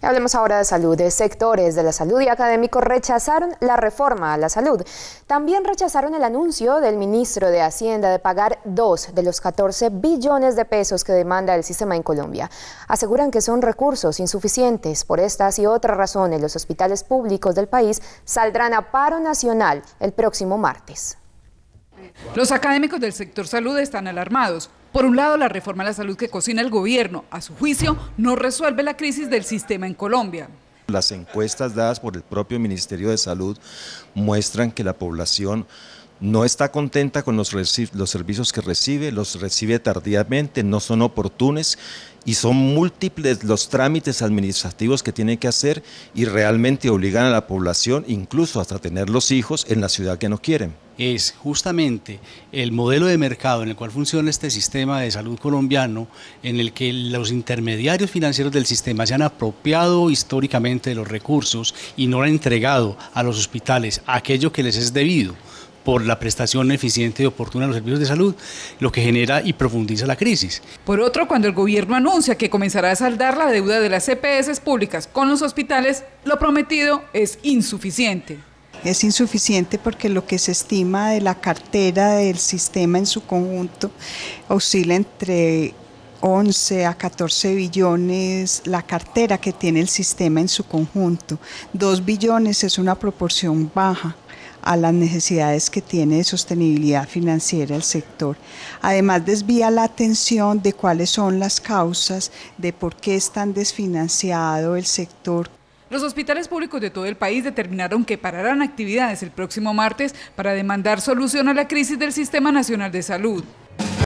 Hablemos ahora de salud. sectores de la salud y académicos rechazaron la reforma a la salud. También rechazaron el anuncio del ministro de Hacienda de pagar dos de los 14 billones de pesos que demanda el sistema en Colombia. Aseguran que son recursos insuficientes. Por estas y otras razones, los hospitales públicos del país saldrán a paro nacional el próximo martes. Los académicos del sector salud están alarmados. Por un lado, la reforma a la salud que cocina el gobierno, a su juicio, no resuelve la crisis del sistema en Colombia. Las encuestas dadas por el propio Ministerio de Salud muestran que la población no está contenta con los, servicios que recibe, los recibe tardíamente, no son oportunos y son múltiples los trámites administrativos que tiene que hacer y realmente obligan a la población incluso hasta tener los hijos en la ciudad que no quieren. Es justamente el modelo de mercado en el cual funciona este sistema de salud colombiano, en el que los intermediarios financieros del sistema se han apropiado históricamente de los recursos y no han entregado a los hospitales aquello que les es debido por la prestación eficiente y oportuna de los servicios de salud, lo que genera y profundiza la crisis. Por otro, cuando el gobierno anuncia que comenzará a saldar la deuda de las CPS e públicas con los hospitales, lo prometido es insuficiente. Es insuficiente porque lo que se estima de la cartera del sistema en su conjunto oscila entre 11 a 14 billones la cartera que tiene el sistema en su conjunto. 2 billones es una proporción baja a las necesidades que tiene de sostenibilidad financiera el sector. Además, desvía la atención de cuáles son las causas de por qué es tan desfinanciado el sector, los hospitales públicos de todo el país determinaron que pararán actividades el próximo martes para demandar solución a la crisis del Sistema Nacional de Salud.